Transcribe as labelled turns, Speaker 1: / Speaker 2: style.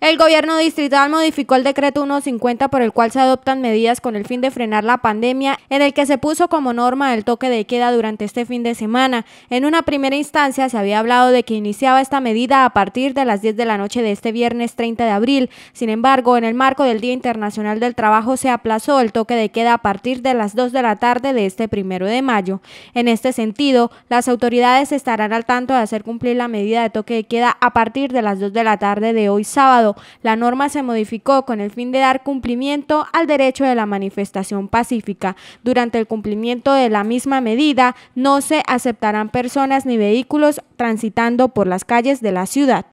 Speaker 1: El gobierno distrital modificó el decreto 150 por el cual se adoptan medidas con el fin de frenar la pandemia, en el que se puso como norma el toque de queda durante este fin de semana. En una primera instancia se había hablado de que iniciaba esta medida a partir de las 10 de la noche de este viernes 30 de abril. Sin embargo, en el marco del Día Internacional del Trabajo se aplazó el toque de queda a partir de las 2 de la tarde de este primero de mayo. En este sentido, las autoridades estarán al tanto de hacer cumplir la medida de toque de queda a partir de las 2 de la tarde de hoy sábado la norma se modificó con el fin de dar cumplimiento al derecho de la manifestación pacífica. Durante el cumplimiento de la misma medida, no se aceptarán personas ni vehículos transitando por las calles de la ciudad.